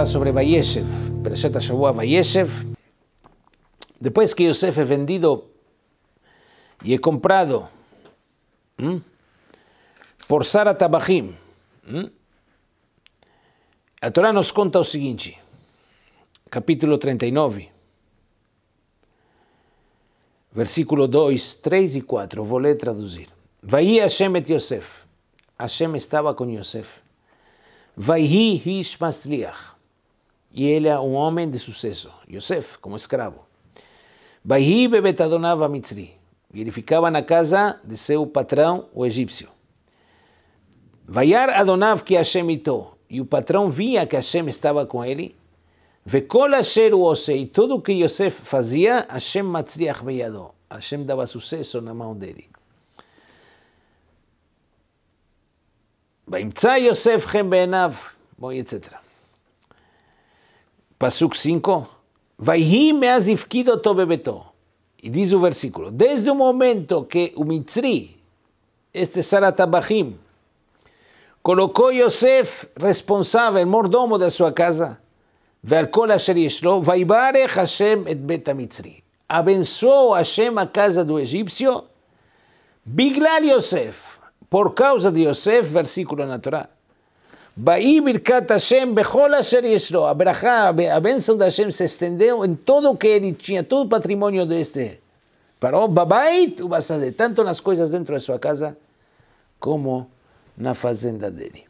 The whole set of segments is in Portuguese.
falar sobre Vayeshev, Perashat Shavua Vayeshev. Depois que Yosef é vendido e é comprado por Sara Tabahim, a Torá nos conta o seguinte, capítulo 39, versículo 2, 3 e 4, vou ler traduzir. Vai Hashem et Yosef, Hashem estava com Yosef. Vaihi Hish Masliach. E ele é um homem de sucesso, Yosef, como escravo. Vaihi bebetadonav mitzri. E ele ficava na casa de seu patrão, o egípcio. Vayar Adonav que Hashem itou. E o patrão via que Hashem estava com ele. Vekol asher ose. E tudo o que Yosef fazia, Hashem matzriach beyado. Hashem dava sucesso na mão dele. וימצא יוסף חן בעיניו, בואי, etc. Passuc 5. Vaihi meaz ifkido tobebeto. E diz o versículo: Desde o momento que o Mitzri, este Saratabahim, colocou Yosef responsável, mordomo da sua casa, Verkol Asher Yeshlo, Hashem et Beta Mitzri. Abençoou Hashem a casa do egípcio, Biglar Yosef, por causa de Yosef, versículo natural. Baí Birkat Hashem Bechol Asher Yeshlo. A Berajá, a bênção de Hashem se estendeu em todo o que ele tinha, todo o patrimônio deste. Parou o Babait, o Basadeh, tanto nas coisas dentro da sua casa, como na fazenda dele.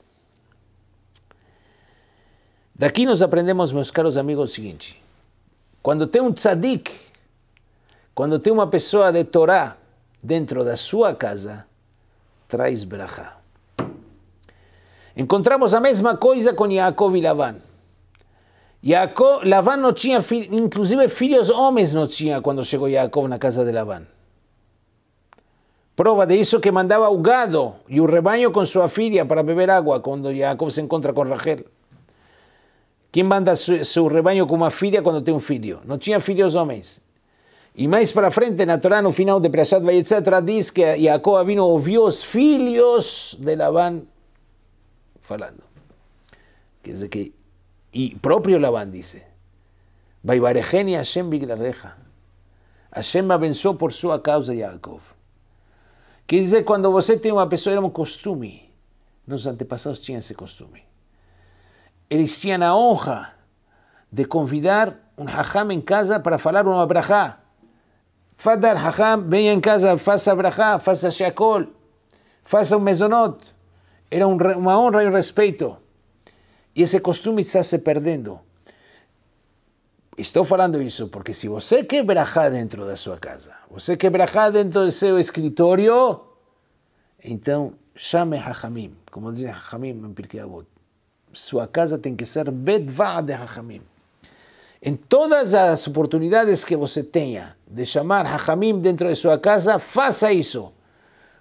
Daqui nós aprendemos, meus caros amigos, o seguinte. Quando tem um tzadik, quando tem uma pessoa de Torá dentro da sua casa, traz brachá. Encontramos a mesma coisa com Jacob e Lavan. Jacob, Lavan não tinha, inclusive filhos homens não tinha quando chegou Jacob na casa de Lavan. Prova de isso que mandava o gado e o rebanho com sua filha para beber água quando Jacob se encontra com Rachel. Quem manda seu rebanho com uma filha quando tem um filho? Não tinha filhos homens. E mais para frente, na Torá, no final de Preachat Vayetzatra, diz que Jacob Avino ouviu os filhos de Lavan Y que que, y propio Labán dice... Hashem reja Hashem me por su causa, Yaakov. que dice cuando vos tem una persona, era un costume. Los antepasados tenían ese costume. Ellos tenían la honra de convidar un hajam en casa para falar una abraja Fadar hajam, venga en casa, faça brachá, faça shakol, faça un mesonot. Era uma honra e um respeito. E esse costume está se perdendo. Estou falando isso porque se você quer dentro da sua casa, você quer dentro de seu escritório, então chame Hachamim, como dizem Hachamim em Pirkei Avot. Sua casa tem que ser Bedva de Hachamim. Em todas as oportunidades que você tenha de chamar Hachamim dentro de sua casa, faça isso.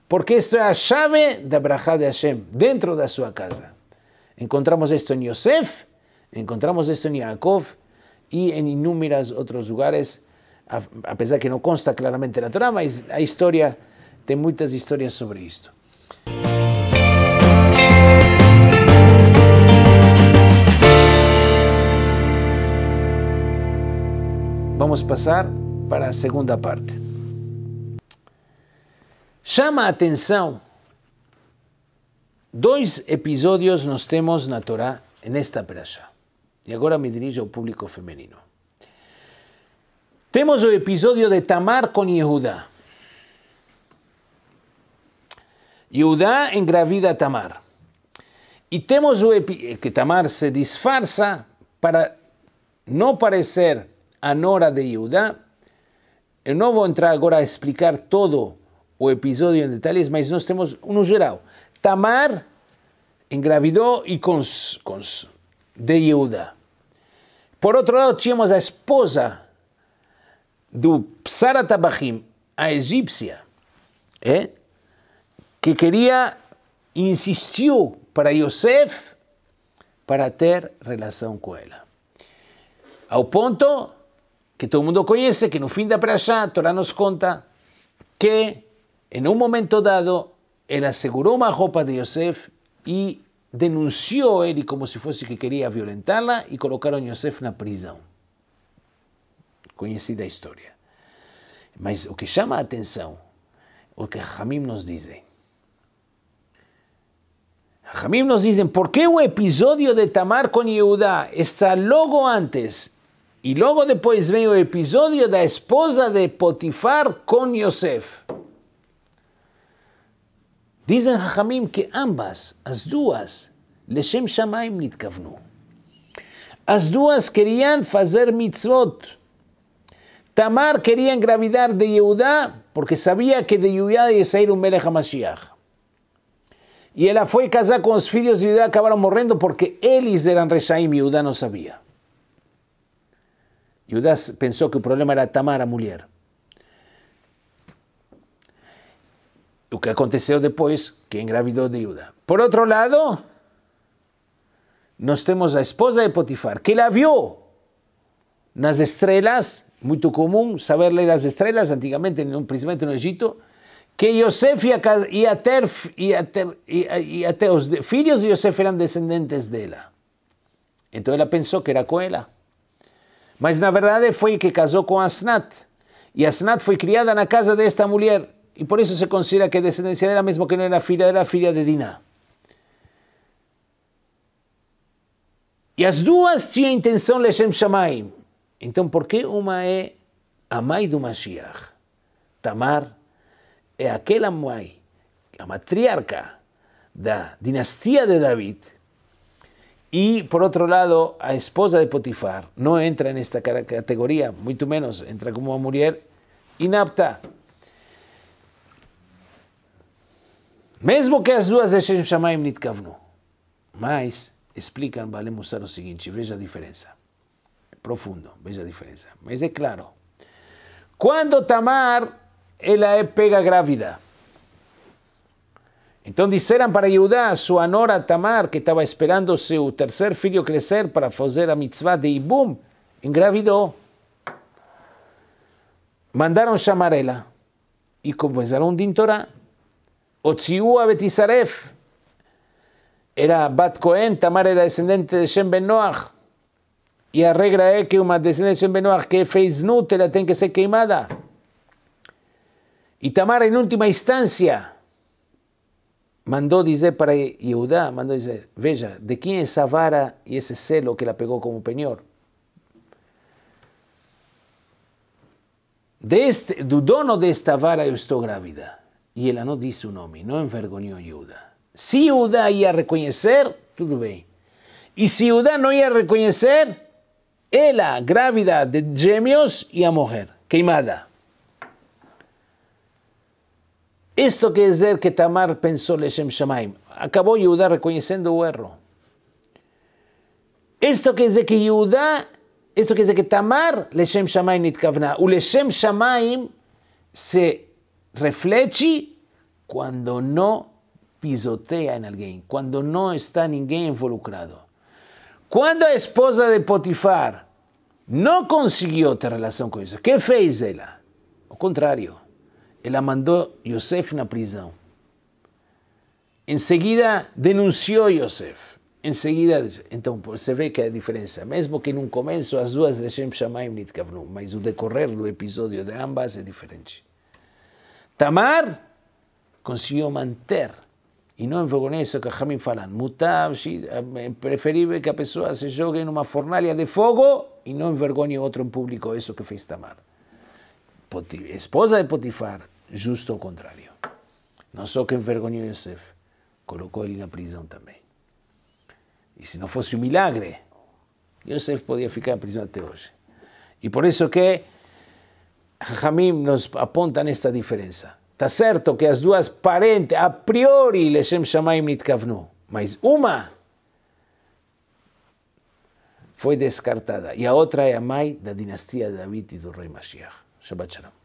porque esto es la llave de Abraham de Hashem, dentro de su casa. Encontramos esto en Yosef, encontramos esto en Jacob y en innumerables otros lugares, a, pesar que no consta claramente la trama, hay historia, hay muchas historias sobre esto. Vamos a pasar para la segunda parte. Chama a atenção dois episódios nós temos na Torá, nesta perachá. E agora me dirijo ao público feminino. Temos o episódio de Tamar com Yehudá. Yehudá engravida Tamar. E temos o eh, que Tamar se disfarça para não parecer a nora de Yehudá. Eu não vou entrar agora a explicar todo o episódio em detalhes mas nós temos no geral. Tamar engravidou e com de Yehuda. Por outro lado, tínhamos a esposa do Psara Tabahim a egípcia, eh, que queria, insistiu para Yosef para ter relação com ela. Ao ponto que todo mundo conhece que no fim da Perashá, Torá nos conta que En un momento dado, él aseguró una ropa de Yosef y denunció a él como si fuese que quería violentarla y colocaron a Yosef en la prisión, conocida historia. Mas lo que llama la atención, lo que Hamim nos dice. Jamim nos dice, ¿por qué un episodio de Tamar con Yehuda está luego antes y luego después viene el episodio de la esposa de Potifar con Yosef? Dicen Jajamim que ambas, las Leshem Shamaim Nitkavnu. querían hacer mitzvot. Tamar quería engravidar de Yehudá porque sabía que de Yehudá iba a salir un Melech HaMashiach. Y ella fue casada con los hijos de Yehudá, acabaron muriendo porque ellos eran Reshaim y Yehudá no sabía. Yehudá pensó que el problema era Tamar, la mujer. Lo que aconteceu después, que engravidou de Judá. Por otro lado, nós temos a esposa de Potifar, que la viu nas estrelas, muito comum saber ler as estrelas antigamente, principalmente no Egito, que Yosef y ter, ia ter, ia, ia ter filhos de Yosef eram descendentes dela. Então ela pensou que era com ela. Mas na verdade foi que casó con Asnat. y Asnat fue criada en la casa de esta mulher. Y por eso se considera que descendencia era mismo que no era filha, era filha de Diná. E as duas tinham intenção Shem Shamaim. Então, por que uma é a mãe do Mashiach? Tamar é aquela mãe, a matriarca da dinastia de David. E, por outro lado, a esposa de Potifar não entra nesta categoria, muito menos entra como uma mulher inapta Mesmo que as duas chamar Shamaim Nitkavnu. Mas explicam Bale Mussar o seguinte, veja a diferença. É profundo, veja a diferença. Mas é claro. Quando Tamar, ela é pega grávida. Então disseram para Yudá, sua nora Tamar, que estava esperando seu terceiro filho crescer para fazer a mitzvah de Ibum, engravidou. Mandaram chamar ela e começaram um dintorá, Otziúa Betisaref era Bat Cohen, Tamar era descendiente de Shem Ben Noach. Y la que una descendiente de Shem Ben Noach que fez la tiene que ser queimada. Y Tamar en última instancia mandó dice para Yehuda, mandó dice, veja, ¿de quién es esa vara y ese celo que la pegó como peñor? De este, dono de esta vara yo estoy grávida ella ela não disse nombre, no não a Judá. Si Judá a reconocer, todo bien. Y si Judá no iba a reconocer, ella, grávida de gemios, y a mujer quemada. Esto quiere decir que Tamar pensó Lechem Shamaim. Acabó Judá reconociendo el error. Esto quiere decir que Judá, esto quiere decir que Tamar Leshem Shamaim nitkavna. O Shem Shamaim se refleche Quando não pisoteia em alguém, quando não está ninguém involucrado. Quando a esposa de Potifar não conseguiu ter relação com isso, o que fez ela? O contrário, ela mandou Yosef na prisão. Em seguida, denunciou Yosef. Em seguida, então você vê que a diferença, mesmo que num começo as duas Reshem Shamayim Nitkavnu, mas o decorrer do episódio de ambas é diferente. Tamar consiguió manter e não envergonhar isso que Jamín falan. é preferível que a pessoa se jogue numa fornalha de fogo e não envergonhe outro em público isso que fez Tamar. esposa de Potifar, justo o contrário. Não só que envergonhou Yosef, colocou ele na prisão também. E se não fosse um milagre, Yosef podia ficar na prisão até hoje. E por isso que Hamim nos aponta nesta diferença. Tá certo que as duas parentes, a priori, Leshem Shamaim Nitkavnu, mas uma foi descartada e a outra é a mãe da dinastia de David e do rei Mashiach. Shabbat Shalom.